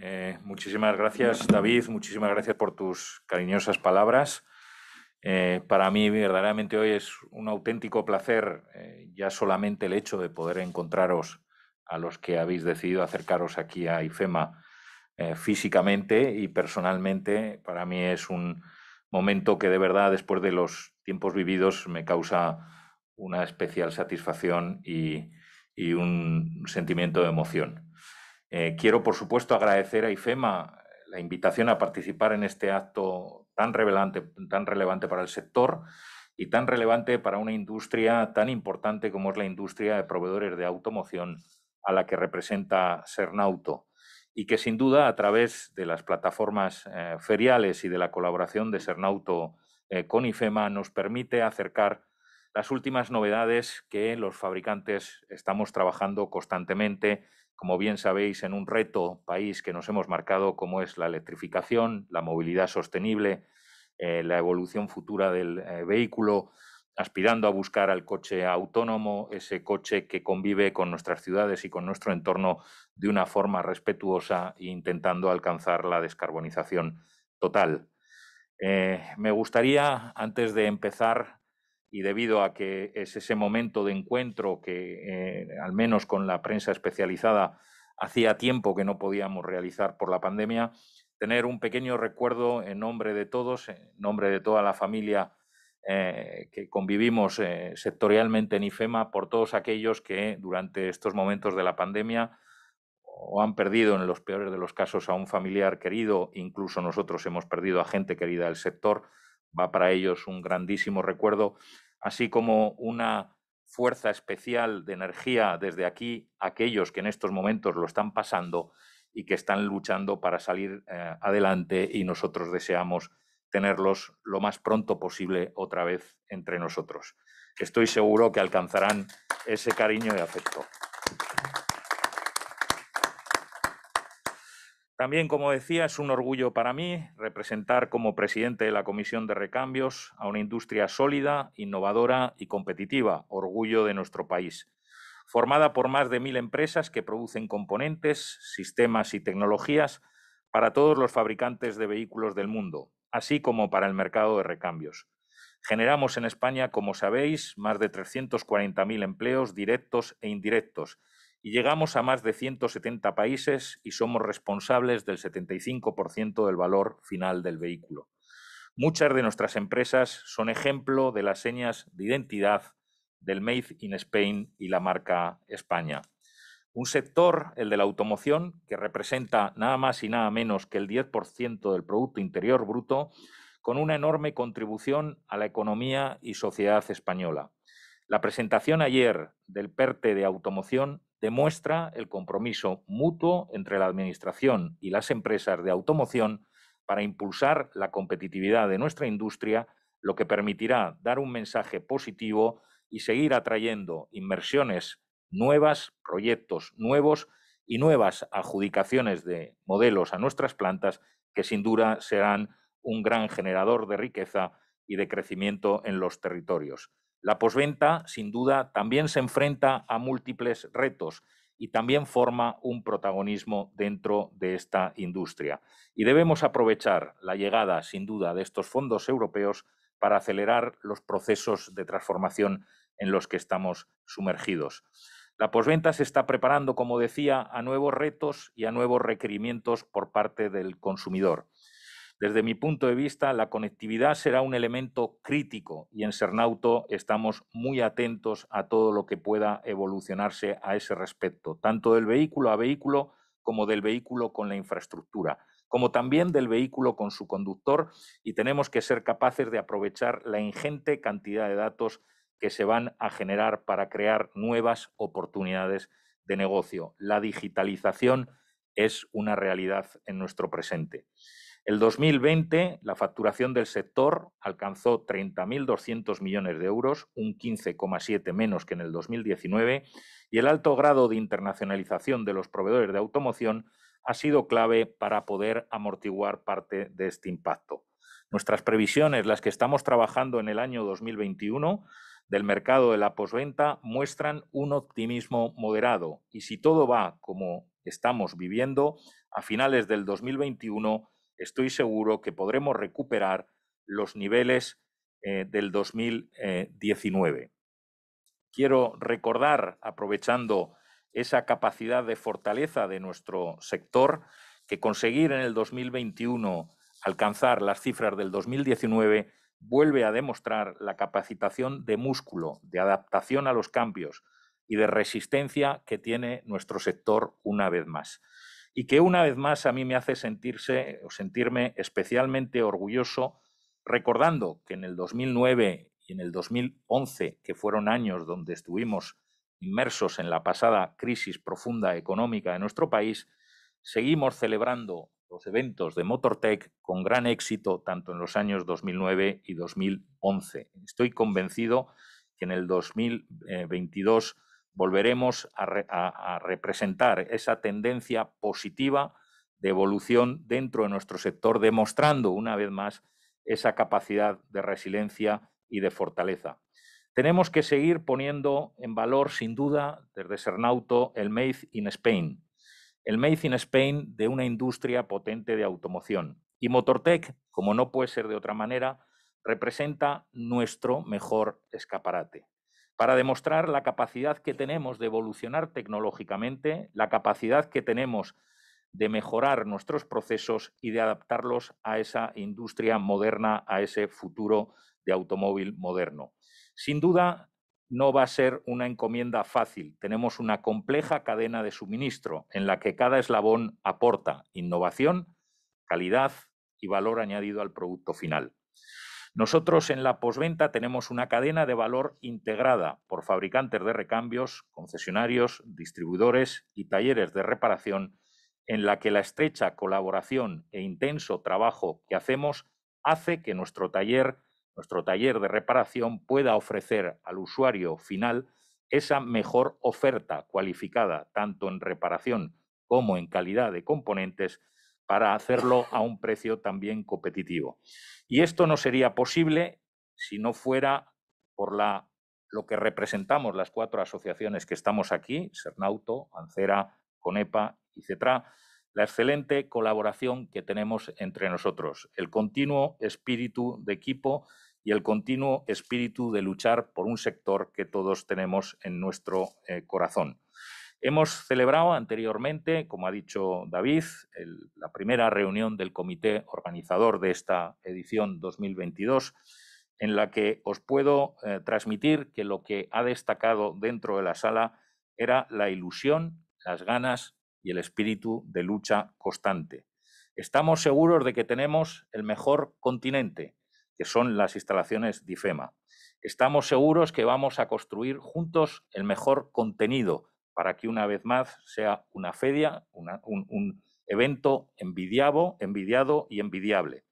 Eh, muchísimas gracias, David. Muchísimas gracias por tus cariñosas palabras. Eh, para mí, verdaderamente, hoy es un auténtico placer eh, ya solamente el hecho de poder encontraros a los que habéis decidido acercaros aquí a IFEMA físicamente y personalmente. Para mí es un momento que de verdad, después de los tiempos vividos, me causa una especial satisfacción y un sentimiento de emoción. Eh, quiero, por supuesto, agradecer a IFEMA la invitación a participar en este acto tan, tan relevante para el sector y tan relevante para una industria tan importante como es la industria de proveedores de automoción a la que representa Sernauto y que sin duda a través de las plataformas eh, feriales y de la colaboración de Sernauto eh, con IFEMA nos permite acercar las últimas novedades que los fabricantes estamos trabajando constantemente, como bien sabéis, en un reto país que nos hemos marcado como es la electrificación, la movilidad sostenible, eh, la evolución futura del eh, vehículo, aspirando a buscar al coche autónomo, ese coche que convive con nuestras ciudades y con nuestro entorno de una forma respetuosa e intentando alcanzar la descarbonización total. Eh, me gustaría, antes de empezar, y debido a que es ese momento de encuentro que, eh, al menos con la prensa especializada, hacía tiempo que no podíamos realizar por la pandemia, tener un pequeño recuerdo en nombre de todos, en nombre de toda la familia eh, que convivimos eh, sectorialmente en IFEMA, por todos aquellos que durante estos momentos de la pandemia o han perdido en los peores de los casos a un familiar querido, incluso nosotros hemos perdido a gente querida del sector, va para ellos un grandísimo recuerdo así como una fuerza especial de energía desde aquí a aquellos que en estos momentos lo están pasando y que están luchando para salir eh, adelante y nosotros deseamos tenerlos lo más pronto posible otra vez entre nosotros. Estoy seguro que alcanzarán ese cariño y afecto. También, como decía, es un orgullo para mí representar como presidente de la Comisión de Recambios a una industria sólida, innovadora y competitiva, orgullo de nuestro país, formada por más de mil empresas que producen componentes, sistemas y tecnologías para todos los fabricantes de vehículos del mundo, así como para el mercado de recambios. Generamos en España, como sabéis, más de 340.000 empleos directos e indirectos y llegamos a más de 170 países y somos responsables del 75% del valor final del vehículo. Muchas de nuestras empresas son ejemplo de las señas de identidad del Made in Spain y la marca España. Un sector, el de la automoción, que representa nada más y nada menos que el 10% del Producto Interior Bruto, con una enorme contribución a la economía y sociedad española. La presentación ayer del PERTE e de automoción demuestra el compromiso mutuo entre la Administración y las empresas de automoción para impulsar la competitividad de nuestra industria, lo que permitirá dar un mensaje positivo y seguir atrayendo inversiones nuevas, proyectos nuevos y nuevas adjudicaciones de modelos a nuestras plantas, que sin duda serán un gran generador de riqueza y de crecimiento en los territorios. La posventa, sin duda, también se enfrenta a múltiples retos y también forma un protagonismo dentro de esta industria. Y debemos aprovechar la llegada, sin duda, de estos fondos europeos para acelerar los procesos de transformación en los que estamos sumergidos. La posventa se está preparando, como decía, a nuevos retos y a nuevos requerimientos por parte del consumidor. Desde mi punto de vista, la conectividad será un elemento crítico y en Sernauto estamos muy atentos a todo lo que pueda evolucionarse a ese respecto, tanto del vehículo a vehículo como del vehículo con la infraestructura como también del vehículo con su conductor y tenemos que ser capaces de aprovechar la ingente cantidad de datos que se van a generar para crear nuevas oportunidades de negocio. La digitalización es una realidad en nuestro presente. El 2020, la facturación del sector alcanzó 30.200 millones de euros, un 15,7 menos que en el 2019, y el alto grado de internacionalización de los proveedores de automoción ha sido clave para poder amortiguar parte de este impacto. Nuestras previsiones, las que estamos trabajando en el año 2021 del mercado de la posventa, muestran un optimismo moderado y si todo va como estamos viviendo, a finales del 2021 estoy seguro que podremos recuperar los niveles eh, del 2019. Eh, Quiero recordar, aprovechando esa capacidad de fortaleza de nuestro sector, que conseguir en el 2021 alcanzar las cifras del 2019 vuelve a demostrar la capacitación de músculo, de adaptación a los cambios y de resistencia que tiene nuestro sector una vez más y que una vez más a mí me hace sentirse o sentirme especialmente orgulloso recordando que en el 2009 y en el 2011, que fueron años donde estuvimos inmersos en la pasada crisis profunda económica de nuestro país, seguimos celebrando los eventos de MotorTech con gran éxito tanto en los años 2009 y 2011. Estoy convencido que en el 2022 volveremos a, representar esa tendencia positiva de evolución dentro de nuestro sector, demostrando una vez más esa capacidad de resiliencia y de fortaleza. Tenemos que seguir poniendo en valor, sin duda, desde Sernauto, el Made in Spain. El Made in Spain de una industria potente de automoción. Y Motortech, como no puede ser de otra manera, representa nuestro mejor escaparate para demostrar la capacidad que tenemos de evolucionar tecnológicamente, la capacidad que tenemos de mejorar nuestros procesos y de adaptarlos a esa industria moderna, a ese futuro de automóvil moderno. Sin duda, no va a ser una encomienda fácil. Tenemos una compleja cadena de suministro en la que cada eslabón aporta innovación, calidad y valor añadido al producto final. Nosotros en la posventa tenemos una cadena de valor integrada por fabricantes de recambios, concesionarios, distribuidores y talleres de reparación, en la que la estrecha colaboración e intenso trabajo que hacemos hace que nuestro taller, nuestro taller de reparación pueda ofrecer al usuario final esa mejor oferta cualificada, tanto en reparación como en calidad de componentes, para hacerlo a un precio también competitivo. Y esto no sería posible si no fuera por la, lo que representamos las cuatro asociaciones que estamos aquí, Sernauto, Ancera, Conepa y CETRA, la excelente colaboración que tenemos entre nosotros, el continuo espíritu de equipo y el continuo espíritu de luchar por un sector que todos tenemos en nuestro eh, corazón. Hemos celebrado anteriormente, como ha dicho David, la primera reunión del comité organizador de esta edición 2022, en la que os puedo eh, transmitir que lo que ha destacado dentro de la sala era la ilusión, las ganas y el espíritu de lucha constante. Estamos seguros de que tenemos el mejor continente, que son las instalaciones DIFEMA. Estamos seguros que vamos a construir juntos el mejor contenido, para que una vez más sea una feria, un, evento envidiado, envidiado y envidiable.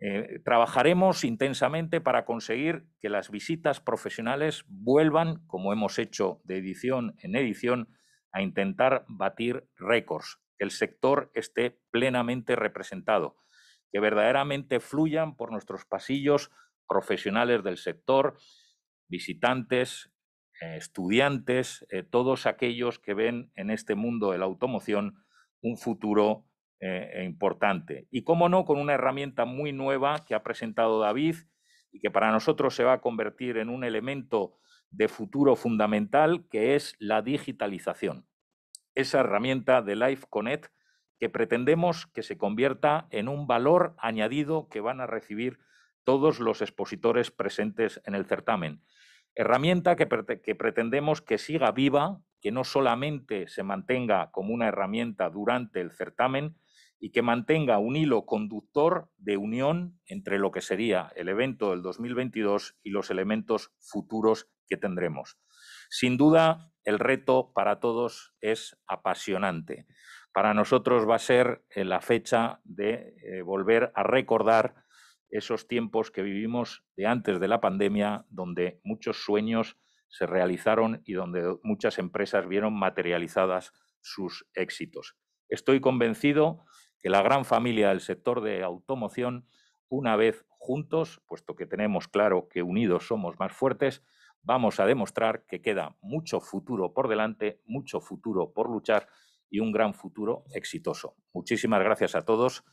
Eh, trabajaremos intensamente para conseguir que las visitas profesionales vuelvan, como hemos hecho de edición en edición, a intentar batir récords, que el sector esté plenamente representado, que verdaderamente fluyan por nuestros pasillos profesionales del sector, visitantes, eh, estudiantes, eh, todos aquellos que ven en este mundo de la automoción un futuro eh, importante. Y cómo no, con una herramienta muy nueva que ha presentado David y que para nosotros se va a convertir en un elemento de futuro fundamental, que es la digitalización. Esa herramienta de Life Connect que pretendemos que se convierta en un valor añadido que van a recibir todos los expositores presentes en el certamen Herramienta que, pretendemos que siga viva, que no solamente se mantenga como una herramienta durante el certamen, y que mantenga un hilo conductor de unión entre lo que sería el evento del 2022 y los elementos futuros que tendremos. Sin duda, el reto para todos es apasionante. Para nosotros va a ser eh, la fecha de eh, volver a recordar esos tiempos que vivimos de antes de la pandemia, donde muchos sueños se realizaron y donde muchas empresas vieron materializadas sus éxitos. Estoy convencido que la gran familia del sector de automoción, una vez juntos, puesto que tenemos claro que unidos somos más fuertes, vamos a demostrar que queda mucho futuro por delante, mucho futuro por luchar y un gran futuro exitoso. Muchísimas gracias a todos.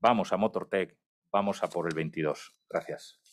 Vamos a MotorTech vamos a por el 22. Gracias.